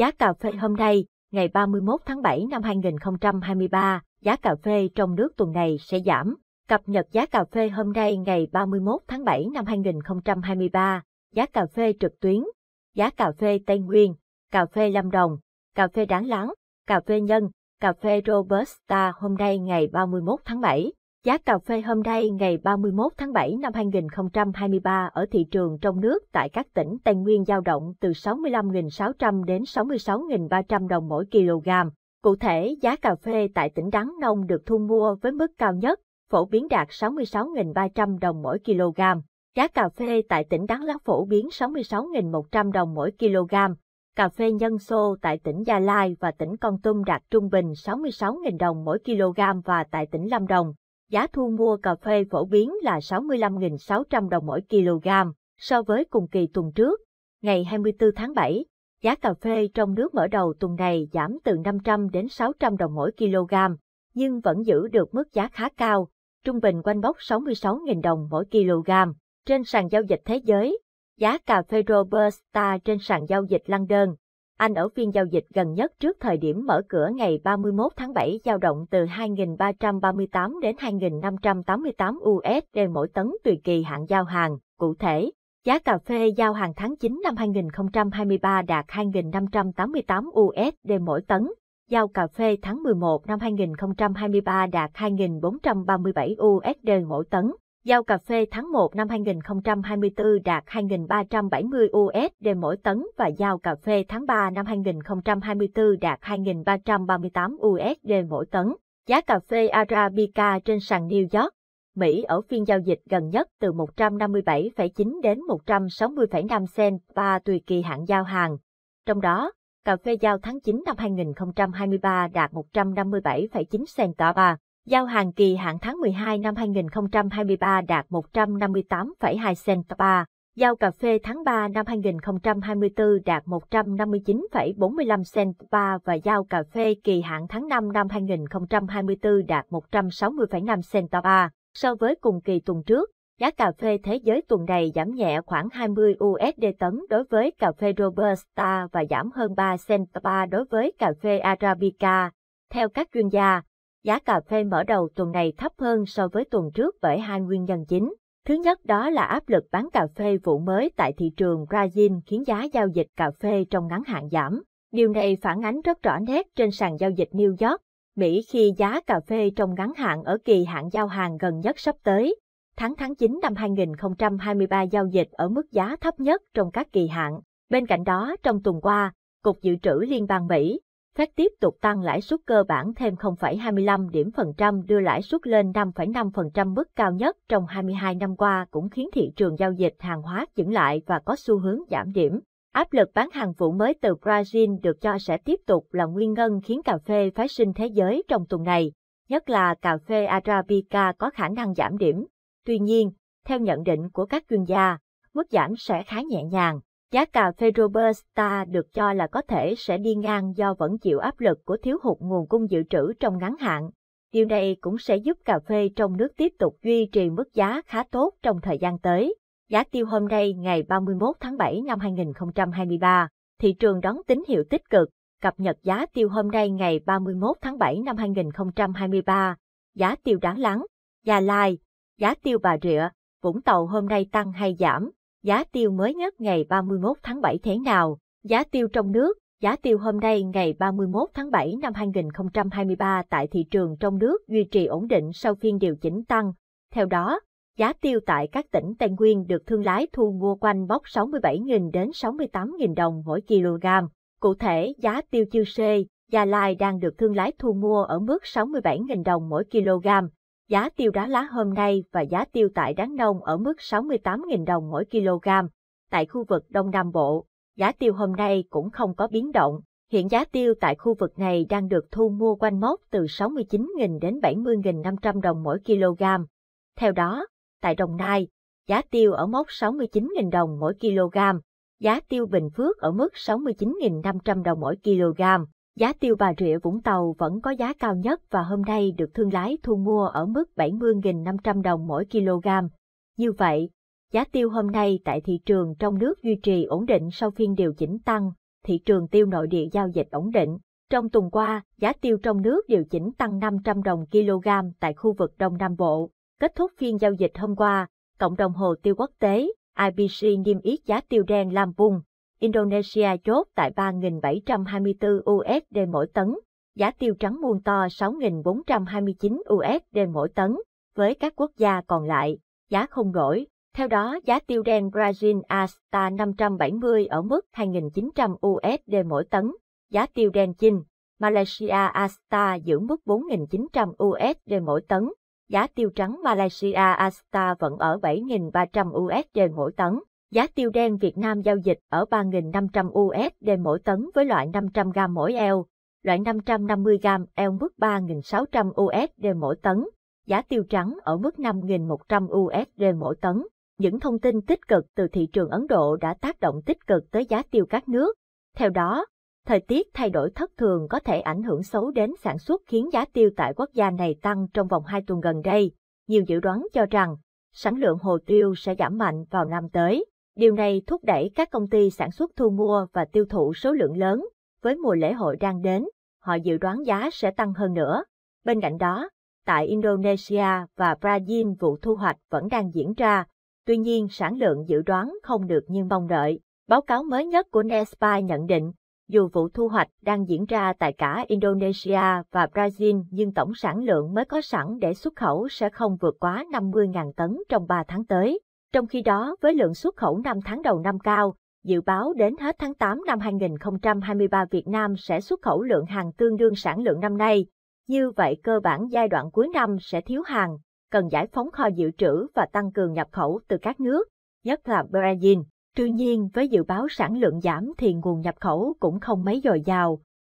Giá cà phê hôm nay, ngày 31 tháng 7 năm 2023, giá cà phê trong nước tuần này sẽ giảm. Cập nhật giá cà phê hôm nay ngày 31 tháng 7 năm 2023, giá cà phê trực tuyến, giá cà phê Tây Nguyên, cà phê Lâm Đồng, cà phê Đáng Láng, cà phê Nhân, cà phê Robusta hôm nay ngày 31 tháng 7, Giá cà phê hôm nay ngày 31 tháng 7 năm 2023 ở thị trường trong nước tại các tỉnh Tây Nguyên giao động từ 65.600 đến 66.300 đồng mỗi kg. Cụ thể, giá cà phê tại tỉnh Đắk Nông được thu mua với mức cao nhất, phổ biến đạt 66.300 đồng mỗi kg. Giá cà phê tại tỉnh Đắk lắc phổ biến 66.100 đồng mỗi kg. Cà phê nhân xô tại tỉnh Gia Lai và tỉnh Con Tum đạt trung bình 66.000 đồng mỗi kg và tại tỉnh Lâm Đồng giá thu mua cà phê phổ biến là 65.600 đồng mỗi kg so với cùng kỳ tuần trước. Ngày 24 tháng 7, giá cà phê trong nước mở đầu tuần này giảm từ 500 đến 600 đồng mỗi kg, nhưng vẫn giữ được mức giá khá cao, trung bình quanh mốc 66.000 đồng mỗi kg. Trên sàn giao dịch thế giới, giá cà phê Robusta trên sàn giao dịch London anh ở phiên giao dịch gần nhất trước thời điểm mở cửa ngày 31 tháng 7 giao động từ 2.338 đến 2.588 USD mỗi tấn tùy kỳ hạn giao hàng. Cụ thể, giá cà phê giao hàng tháng 9 năm 2023 đạt 2.588 USD mỗi tấn, giao cà phê tháng 11 năm 2023 đạt 2.437 USD mỗi tấn. Giao cà phê tháng 1 năm 2024 đạt 2.370 USD mỗi tấn và giao cà phê tháng 3 năm 2024 đạt 2.338 USD mỗi tấn. Giá cà phê Arabica trên sàn New York, Mỹ ở phiên giao dịch gần nhất từ 157,9 đến 160,5 cent và tùy kỳ hạn giao hàng. Trong đó, cà phê giao tháng 9 năm 2023 đạt 157,9 cent tọa bà. Giao hàng kỳ hạn tháng 12 năm 2023 đạt 158,2 cent ba, giao cà phê tháng 3 năm 2024 đạt 159,45 cent ba và giao cà phê kỳ hạn tháng 5 năm 2024 đạt 160,5 cent ba So với cùng kỳ tuần trước, giá cà phê thế giới tuần này giảm nhẹ khoảng 20 USD tấn đối với cà phê Robusta và giảm hơn 3 cent ba đối với cà phê Arabica. Theo các chuyên gia, Giá cà phê mở đầu tuần này thấp hơn so với tuần trước bởi hai nguyên nhân chính. Thứ nhất đó là áp lực bán cà phê vụ mới tại thị trường Brazil khiến giá giao dịch cà phê trong ngắn hạn giảm. Điều này phản ánh rất rõ nét trên sàn giao dịch New York, Mỹ khi giá cà phê trong ngắn hạn ở kỳ hạn giao hàng gần nhất sắp tới. Tháng tháng 9 năm 2023 giao dịch ở mức giá thấp nhất trong các kỳ hạn. Bên cạnh đó, trong tuần qua, Cục Dự trữ Liên bang Mỹ, Fed tiếp tục tăng lãi suất cơ bản thêm 0,25 điểm phần trăm đưa lãi suất lên 5,5% mức cao nhất trong 22 năm qua cũng khiến thị trường giao dịch hàng hóa chững lại và có xu hướng giảm điểm. Áp lực bán hàng vụ mới từ Brazil được cho sẽ tiếp tục là nguyên nhân khiến cà phê phái sinh thế giới trong tuần này, nhất là cà phê Arabica có khả năng giảm điểm. Tuy nhiên, theo nhận định của các chuyên gia, mức giảm sẽ khá nhẹ nhàng Giá cà phê Robusta được cho là có thể sẽ đi ngang do vẫn chịu áp lực của thiếu hụt nguồn cung dự trữ trong ngắn hạn. Điều này cũng sẽ giúp cà phê trong nước tiếp tục duy trì mức giá khá tốt trong thời gian tới. Giá tiêu hôm nay ngày 31 tháng 7 năm 2023, thị trường đón tín hiệu tích cực, cập nhật giá tiêu hôm nay ngày 31 tháng 7 năm 2023, giá tiêu đáng lắng, Gia Lai, giá tiêu Bà Rịa, Vũng Tàu hôm nay tăng hay giảm giá tiêu mới nhất ngày 31 tháng 7 thế nào, giá tiêu trong nước, giá tiêu hôm nay ngày 31 tháng 7 năm 2023 tại thị trường trong nước duy trì ổn định sau phiên điều chỉnh tăng. Theo đó, giá tiêu tại các tỉnh Tây Nguyên được thương lái thu mua quanh bốc 67.000 đến 68.000 đồng mỗi kg. Cụ thể, giá tiêu chư sê, Gia Lai đang được thương lái thu mua ở mức 67.000 đồng mỗi kg, Giá tiêu đá lá hôm nay và giá tiêu tại Đán Nông ở mức 68.000 đồng mỗi kg. Tại khu vực Đông Nam Bộ, giá tiêu hôm nay cũng không có biến động. Hiện giá tiêu tại khu vực này đang được thu mua quanh mốc từ 69.000 đến 70.500 đồng mỗi kg. Theo đó, tại Đồng Nai, giá tiêu ở mốc 69.000 đồng mỗi kg, giá tiêu Bình Phước ở mức 69.500 đồng mỗi kg. Giá tiêu Bà Rịa Vũng Tàu vẫn có giá cao nhất và hôm nay được thương lái thu mua ở mức 70.500 đồng mỗi kg. Như vậy, giá tiêu hôm nay tại thị trường trong nước duy trì ổn định sau phiên điều chỉnh tăng, thị trường tiêu nội địa giao dịch ổn định. Trong tuần qua, giá tiêu trong nước điều chỉnh tăng 500 đồng kg tại khu vực Đông Nam Bộ. Kết thúc phiên giao dịch hôm qua, Cộng đồng Hồ tiêu quốc tế IBC niêm yết giá tiêu đen làm Bung Indonesia chốt tại 3.724 USD mỗi tấn, giá tiêu trắng muôn to 6.429 USD mỗi tấn, với các quốc gia còn lại, giá không đổi. Theo đó, giá tiêu đen Brazil Asta 570 ở mức 2.900 USD mỗi tấn, giá tiêu đen chinh Malaysia Asta giữ mức 4.900 USD mỗi tấn, giá tiêu trắng Malaysia Asta vẫn ở 7.300 USD mỗi tấn. Giá tiêu đen Việt Nam giao dịch ở 3.500 USD mỗi tấn với loại 500 g mỗi eo, loại 550 g eo mức 3.600 USD mỗi tấn, giá tiêu trắng ở mức 5.100 USD mỗi tấn. Những thông tin tích cực từ thị trường Ấn Độ đã tác động tích cực tới giá tiêu các nước. Theo đó, thời tiết thay đổi thất thường có thể ảnh hưởng xấu đến sản xuất khiến giá tiêu tại quốc gia này tăng trong vòng 2 tuần gần đây. Nhiều dự đoán cho rằng, sản lượng hồ tiêu sẽ giảm mạnh vào năm tới. Điều này thúc đẩy các công ty sản xuất thu mua và tiêu thụ số lượng lớn. Với mùa lễ hội đang đến, họ dự đoán giá sẽ tăng hơn nữa. Bên cạnh đó, tại Indonesia và Brazil vụ thu hoạch vẫn đang diễn ra, tuy nhiên sản lượng dự đoán không được như mong đợi. Báo cáo mới nhất của Nespai nhận định, dù vụ thu hoạch đang diễn ra tại cả Indonesia và Brazil nhưng tổng sản lượng mới có sẵn để xuất khẩu sẽ không vượt quá 50.000 tấn trong 3 tháng tới. Trong khi đó, với lượng xuất khẩu 5 tháng đầu năm cao, dự báo đến hết tháng 8 năm 2023 Việt Nam sẽ xuất khẩu lượng hàng tương đương sản lượng năm nay. Như vậy cơ bản giai đoạn cuối năm sẽ thiếu hàng, cần giải phóng kho dự trữ và tăng cường nhập khẩu từ các nước, nhất là Brazil. Tuy nhiên, với dự báo sản lượng giảm thì nguồn nhập khẩu cũng không mấy dồi dào,